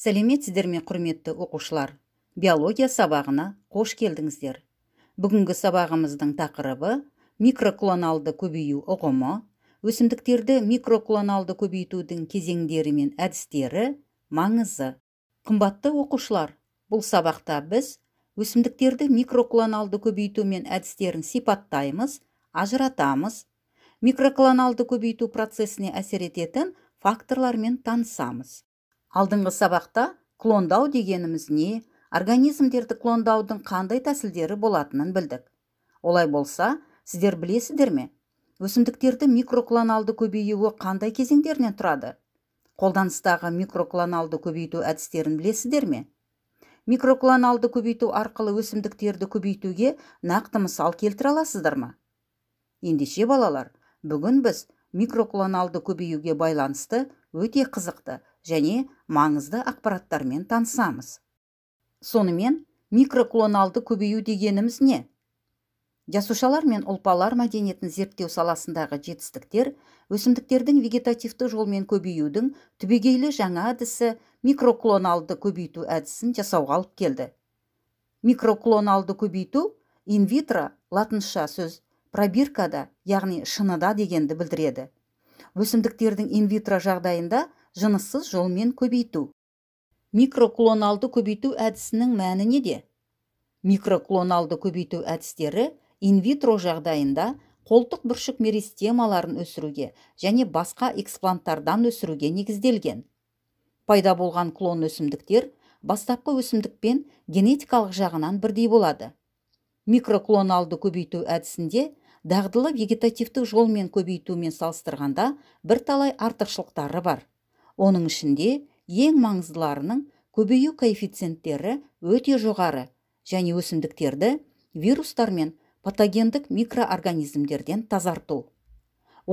сәлеметсіздер ме құрметті оқушылар биология сабағына қош келдіңіздер бүгінгі сабағымыздың тақырыбы микроклоналды көбею ұғымы өсімдіктерді микроклоналды көбейтудің кезеңдері мен әдістері маңызы қымбатты оқушылар бұл сабақта біз өсімдіктерді микроклоналды көбейту мен әдістерін сипаттаймыз ажыратамыз микроклоналды көбейту процесіне әсер ететін факторлармен танысамыз алдыңғы сабақта клондау дегеніміз не организмдерді клондаудың қандай тәсілдері болатынын білдік олай болса сіздер білесіздер ме өсімдіктерді микроклоналды көбеюі қандай кезеңдерінен тұрады қолданыстағы микроклоналды көбейту әдістерін білесіздер ме микроклоналды көбейту арқылы өсімдіктерді көбейтуге нақты мысал келтіре аласыздар ма ендеше балалар бүгін біз микроклоналды көбеюге байланысты өте қызықты және маңызды ақпараттармен танысамыз сонымен микроклоналды көбею дегеніміз не жасушалар мен ұлпалар мәдениетін зерттеу саласындағы жетістіктер өсімдіктердің вегетативті жолмен көбеюдің түбегейлі жаңа әдісі микроклоналды көбейту әдісін жасауға алып келді микроклоналды көбейту инвитро латынша сөз пробиркада яғни шыныда дегенді білдіреді өсімдіктердің инвитро жағдайында жыныссыз жолмен көбейту микроклоналды көбейту әдісінің мәні неде микроклоналды көбейту әдістері инвитро жағдайында қолтық бүршік меристемаларын өсіруге және басқа экспланттардан өсіруге негізделген пайда болған клон өсімдіктер бастапқы өсімдікпен генетикалық жағынан бірдей болады микроклоналды көбейту әдісінде дағдылы вегетативті жолмен көбейтумен салыстырғанда бірталай артықшылықтары бар оның ішінде ең маңыздыларының көбею коэффициенттері өте жоғары және өсімдіктерді вирустар мен патогендік микроорганизмдерден тазарту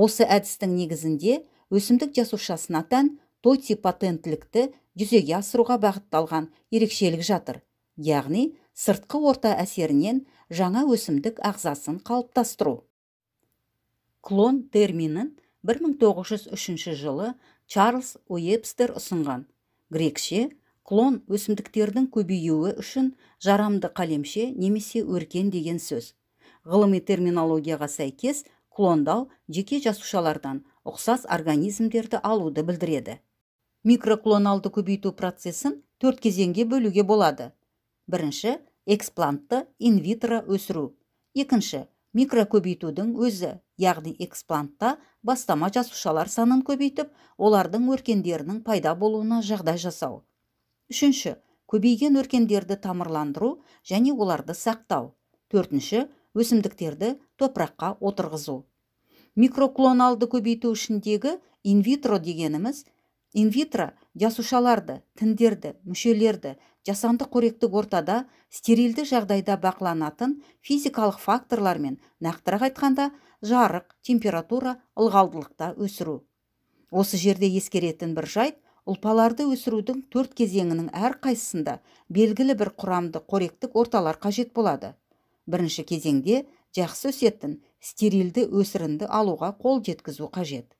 осы әдістің негізінде өсімдік жасушасына тән тотипатентілікті жүзеге асыруға бағытталған ерекшелік жатыр яғни сыртқы орта әсерінен жаңа өсімдік ағзасын қалыптастыру клон терминін 1903 жылы чарльз уебстер ұсынған грекше клон өсімдіктердің көбеюі үшін жарамды қалемше немесе өркен деген сөз ғылыми терминологияға сәйкес клондау жеке жасушалардан ұқсас организмдерді алуды білдіреді микроклоналды көбейту процесін төрт кезеңге бөлуге болады бірінші эксплантты инвитро өсіру екінші микрокөбейтудің өзі яғни эксплантта бастама жасушалар санын көбейтіп олардың өркендерінің пайда болуына жағдай жасау үшінші көбейген өркендерді тамырландыру және оларды сақтау төртінші өсімдіктерді топыраққа отырғызу микроклоналды көбейту ішіндегі инвитро дегеніміз инвитро жасушаларды тіндерді мүшелерді жасанды қоректік ортада стерилді жағдайда бақыланатын физикалық факторлармен мен нақтырақ айтқанда жарық температура ылғалдылықта өсіру осы жерде ескеретін бір жайт ұлпаларды өсірудің төрт кезеңінің әр әрқайсысында белгілі бір құрамды қоректік орталар қажет болады бірінші кезеңде жақсы өсетін стерилді өсірінді алуға қол жеткізу қажет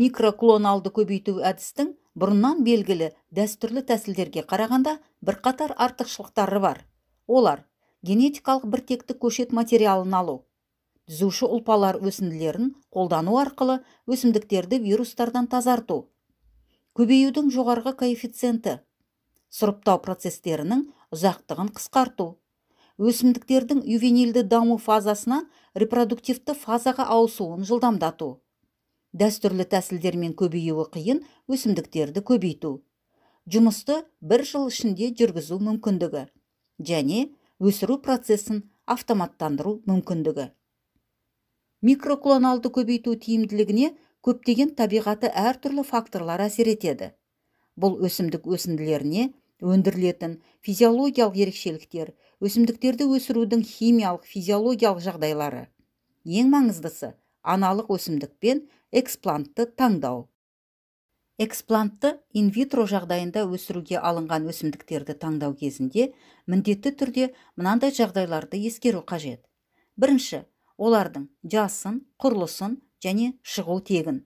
микроклоналды көбейту әдістің бұрыннан белгілі дәстүрлі тәсілдерге қарағанда бірқатар артықшылықтары бар олар генетикалық біртекті көшет материалын алу түзуші ұлпалар өсінділерін қолдану арқылы өсімдіктерді вирустардан тазарту көбеюдің жоғарғы коэффициенті сұрыптау процестерінің ұзақтығын қысқарту өсімдіктердің ювенилді даму фазасынан репродуктивті фазаға ауысуын жылдамдату дәстүрлі тәсілдермен көбеюі қиын өсімдіктерді көбейту жұмысты бір жыл ішінде жүргізу мүмкіндігі және өсіру процесін автоматтандыру мүмкіндігі микроклоналды көбейту тиімділігіне көптеген табиғаты әртүрлі факторлар әсер етеді бұл өсімдік өсінділеріне өндірілетін физиологиялық ерекшеліктер өсімдіктерді өсірудің химиялық физиологиялық жағдайлары ең маңыздысы аналық өсімдікпен эксплантты таңдау эксплантты инвитро жағдайында өсіруге алынған өсімдіктерді таңдау кезінде міндетті түрде мынандай жағдайларды ескеру қажет бірінші олардың жасын құрылысын және шығу тегін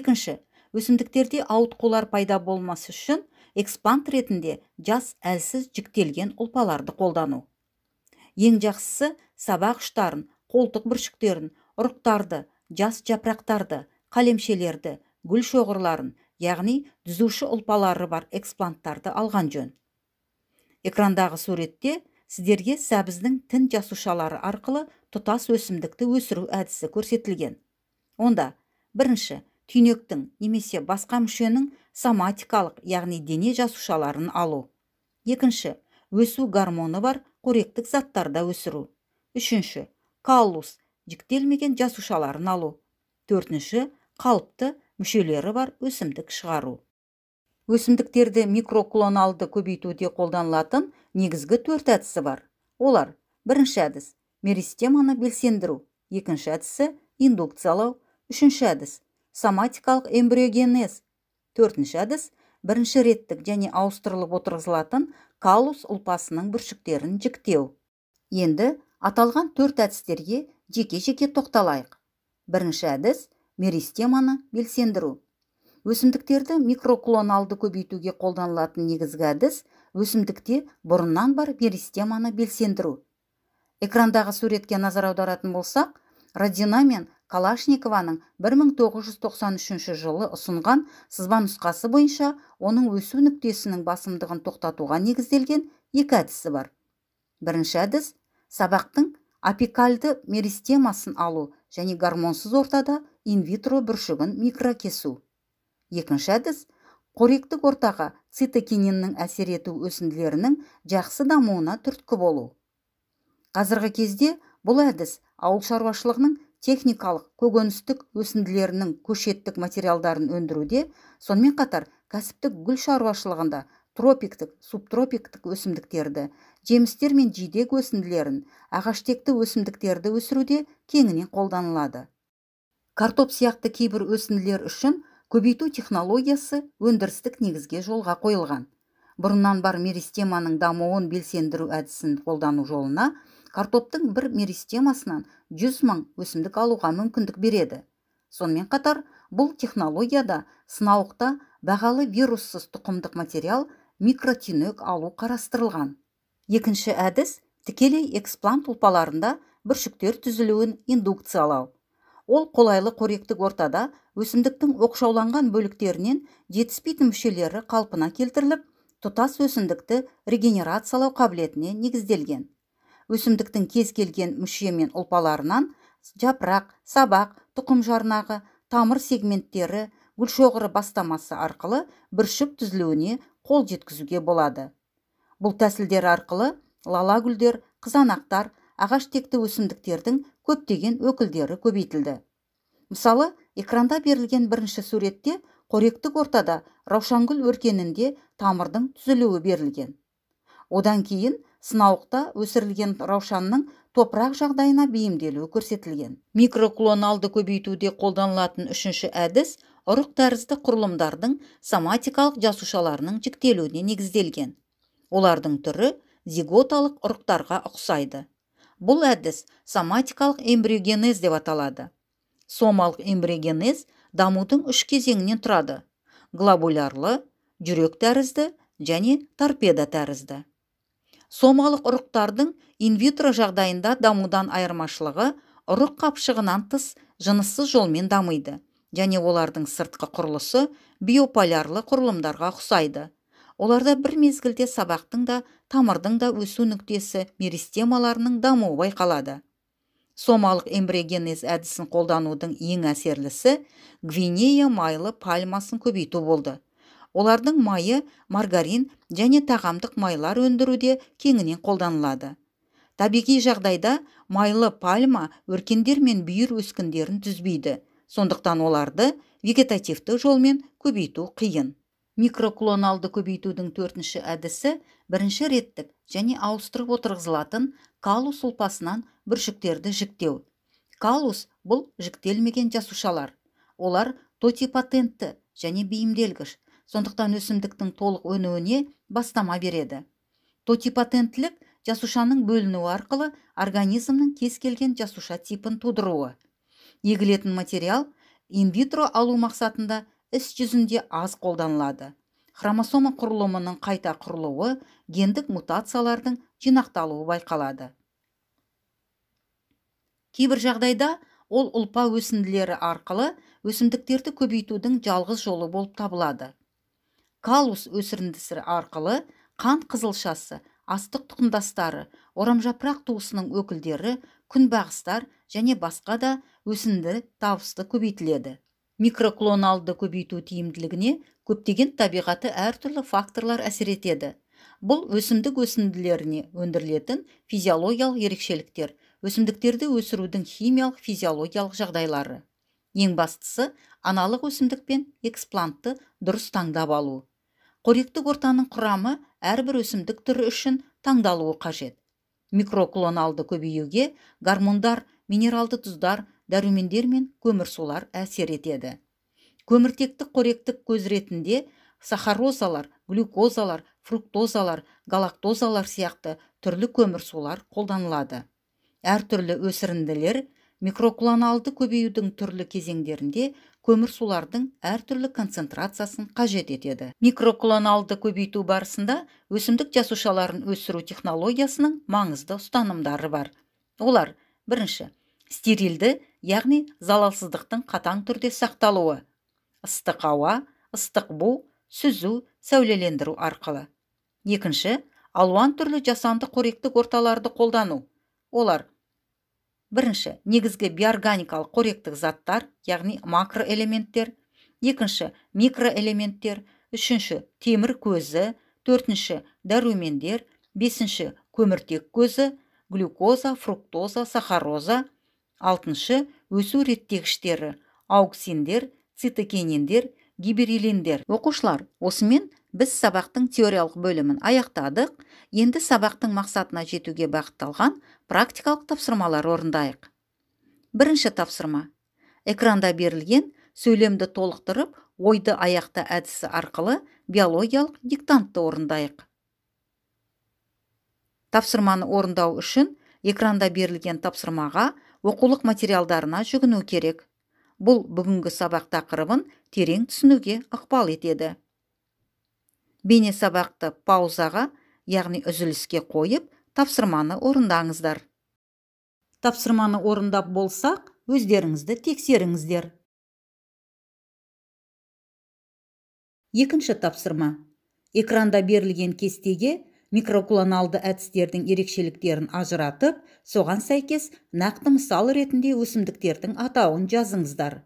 екінші өсімдіктерде ауытқулар пайда болмас үшін эксплант ретінде жас әлсіз жіктелген ұлпаларды қолдану ең жақсысы сабақ ұштарын қолтық бүршіктерін ұрықтарды жас жапырақтарды қалемшелерді гүл шоғырларын яғни дүзуші ұлпалары бар экспланттарды алған жөн экрандағы суретте сіздерге сәбіздің тін жасушалары арқылы тұтас өсімдікті өсіру әдісі көрсетілген онда бірінші түйнектің немесе басқа мүшенің соматикалық яғни дене жасушаларын алу екінші өсу гормоны бар қоректік заттарда өсіру үшінші каллус жіктелмеген жасушаларын алу төртінші қалыпты мүшелері бар өсімдік шығару өсімдіктерді микроклоналды көбейтуде қолданылатын негізгі төрт әдісі бар олар бірінші әдіс меристеманы белсендіру екінші әдісі индукциялау үшінші әдіс соматикалық эмбриогенез төртінші әдіс бірінші реттік және ауыстырылып отырғызылатын калус ұлпасының бүршіктерін жіктеу енді аталған төрт әдістерге жеке жеке тоқталайық бірінші әдіс меристеманы белсендіру өсімдіктерді микроклоналды көбейтуге қолданылатын негізгі әдіс өсімдікте бұрыннан бар меристеманы белсендіру экрандағы суретке назар аударатын болсақ родина мен калашникованың 1993 жылы ұсынған сызба нұсқасы бойынша оның өсу нүктесінің басымдығын тоқтатуға негізделген екі әдісі бар бірінші әдіс сабақтың апикальды меристемасын алу және гормонсыз ортада инвитро бүршігін микрокесу екінші әдіс қоректік ортаға цитокининнің әсер ету өсінділерінің жақсы дамуына түрткі болу қазіргі кезде бұл әдіс ауыл шаруашылығының техникалық көгөністік өсінділерінің көшеттік материалдарын өндіруде сонымен қатар кәсіптік гүл шаруашылығында тропиктік субтропиктік өсімдіктерді жемістер мен жидек өсінділерін ағаштекті өсімдіктерді өсіруде кеңінен қолданылады картоп сияқты кейбір өсінділер үшін көбейту технологиясы өндірістік негізге жолға қойылған бұрыннан бар меристеманың дамуын белсендіру әдісін қолдану жолына картоптың бір меристемасынан 100 мың өсімдік алуға мүмкіндік береді сонымен қатар бұл технологияда сынауықта бағалы вируссыз тұқымдық материал микротинек алу қарастырылған екінші әдіс тікелей эксплант ұлпаларында бүршіктер түзілуін индукциялау ол қолайлы қоректік ортада өсімдіктің оқшауланған бөліктерінен жетіспейтін мүшелері қалпына келтіріліп тұтас өсімдікті регенерациялау қабілетіне негізделген өсімдіктің кез келген мүше мен ұлпаларынан жапырақ сабақ тұқым жарнағы тамыр сегменттері гүлшоғыры бастамасы арқылы бүршік түзілуіне қол жеткізуге болады бұл тәсілдер арқылы лалагүлдер қызанақтар ағаш текті өсімдіктердің көптеген өкілдері көбейтілді мысалы экранда берілген бірінші суретте қоректік ортада раушангүл өркенінде тамырдың түзілуі берілген одан кейін сынауықта өсірілген раушанның топырақ жағдайына бейімделуі көрсетілген микроклоналды көбейтуде қолданылатын үшінші әдіс ұрық тәрізді құрылымдардың соматикалық жасушаларының жіктелуіне негізделген олардың түрі зиготалық ұрықтарға ұқсайды бұл әдіс соматикалық эмбриогенез деп аталады сомалық эмбриогенез дамудың үш кезеңінен тұрады глобулярлы жүрек тәрізді және торпеда тәрізді сомалық ұрықтардың инвитро жағдайында дамудан айырмашылығы ұрық қапшығынан тыс жыныссыз жолмен дамиды және олардың сыртқы құрылысы биополярлы құрылымдарға ұқсайды оларда бір мезгілде сабақтың да тамырдың да өсу нүктесі меристемаларының дамуы байқалады сомалық эмбриогенез әдісін қолданудың ең әсерлісі гвинея майлы пальмасын көбейту болды олардың майы маргарин және тағамдық майлар өндіруде кеңінен қолданылады табиғи жағдайда майлы пальма өркендер мен бүйір өскіндерін түзбейді сондықтан оларды вегетативті жолмен көбейту қиын микроклоналды көбейтудің төртінші әдісі бірінші реттік және ауыстырып отырғызылатын калус ұлпасынан бүршіктерді жіктеу калус бұл жіктелмеген жасушалар олар тотипатентті және бейімделгіш сондықтан өсімдіктің толық өнуіне бастама береді тотипатенттілік жасушаның бөлінуі арқылы организмнің кез келген жасуша типін тудыруы егілетін материал инвитро алу мақсатында іс жүзінде аз қолданылады хромосома құрылымының қайта құрылуы гендік мутациялардың жинақталуы байқалады кейбір жағдайда ол ұлпа өсінділері арқылы өсімдіктерді көбейтудің жалғыз жолы болып табылады калус өсіріндісі арқылы қант қызылшасы астық тұқымдастары орамжапырақ туысының өкілдері күнбағыстар және басқа да өсімді табысты көбейтіледі микроклоналды көбейту тиімділігіне көптеген табиғаты әртүрлі факторлар әсер етеді бұл өсімдік өсінділеріне өндірілетін физиологиялық ерекшеліктер өсімдіктерді өсірудің химиялық физиологиялық жағдайлары ең бастысы аналық өсімдік пен эксплантты дұрыс таңдап алу қоректік ортаның құрамы әрбір өсімдік түрі үшін таңдалуы қажет микроклоналды көбеюге гормондар минералды тұздар дәрумендер мен көмірсулар әсер етеді көміртектік қоректік көз ретінде сахарозалар глюкозалар фруктозалар галактозалар сияқты түрлі көмірсулар қолданылады әртүрлі өсірінділер микроклоналды көбеюдің түрлі кезеңдерінде көмірсулардың әртүрлі концентрациясын қажет етеді микроклоналды көбейту барысында өсімдік жасушаларын өсіру технологиясының маңызды ұстанымдары бар олар бірінші стерилді яғни залалсыздықтың қатаң түрде сақталуы ыстық ауа ыстық бу сүзу сәулелендіру арқылы екінші алуан түрлі жасанды қоректік орталарды қолдану олар бірінші негізгі биорганикалық қоректік заттар яғни макроэлементтер екінші микроэлементтер үшінші темір көзі төртінші дәрумендер бесінші көміртек көзі глюкоза фруктоза сахароза алтыншы өсу реттегіштері ауксиндер цитокениндер, гиберилиндер оқушылар осымен біз сабақтың теориялық бөлімін аяқтадық енді сабақтың мақсатына жетуге бағытталған практикалық тапсырмалар орындайық бірінші тапсырма экранда берілген сөйлемді толықтырып ойды аяқта әдісі арқылы биологиялық диктантты орындайық тапсырманы орындау үшін экранда берілген тапсырмаға оқулық материалдарына жүгіну керек бұл бүгінгі сабақ тақырыбын терең түсінуге ықпал етеді Бене сабақты паузаға яғни үзіліске қойып тапсырманы орындаңыздар тапсырманы орындап болсақ өздеріңізді тексеріңіздер екінші тапсырма экранда берілген кестеге микроклоналды әдістердің ерекшеліктерін ажыратып соған сәйкес нақты мысал ретінде өсімдіктердің атауын жазыңыздар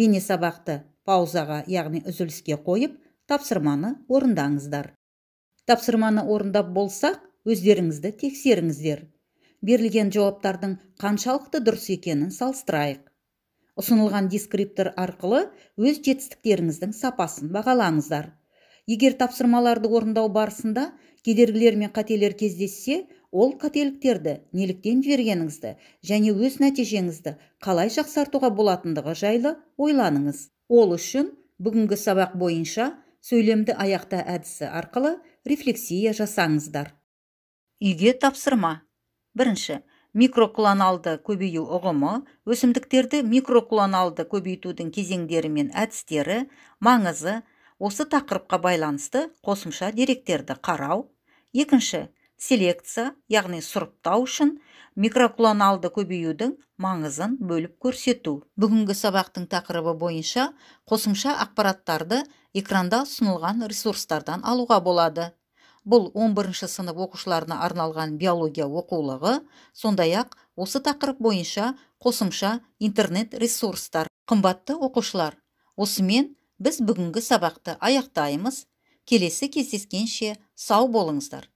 Бене сабақты паузаға яғни үзіліске қойып тапсырманы орындаңыздар тапсырманы орындап болсақ өздеріңізді тексеріңіздер берілген жауаптардың қаншалықты дұрыс екенін салыстырайық ұсынылған дискриптор арқылы өз жетістіктеріңіздің сапасын бағалаңыздар егер тапсырмаларды орындау барысында кедергілер мен қателер кездессе ол қателіктерді неліктен жібергеніңізді және өз нәтижеңізді қалай жақсартуға болатындығы жайлы ойланыңыз ол үшін бүгінгі сабақ бойынша сөйлемді аяқта әдісі арқылы рефлексия жасаңыздар үйге тапсырма бірінші микроклоналды көбею ұғымы өсімдіктерді микроклоналды көбейтудің кезеңдері мен әдістері маңызы осы тақырыпқа байланысты қосымша деректерді қарау екінші селекция яғни сұрыптау үшін микроклоналды көбеюдің маңызын бөліп көрсету бүгінгі сабақтың тақырыбы бойынша қосымша ақпараттарды экранда ұсынылған ресурстардан алуға болады бұл 11 сынып оқушыларына арналған биология оқулығы сондай ақ осы тақырып бойынша қосымша интернет ресурстар қымбатты оқушылар осымен біз бүгінгі сабақты аяқтаймыз келесі кездескенше сау болыңыздар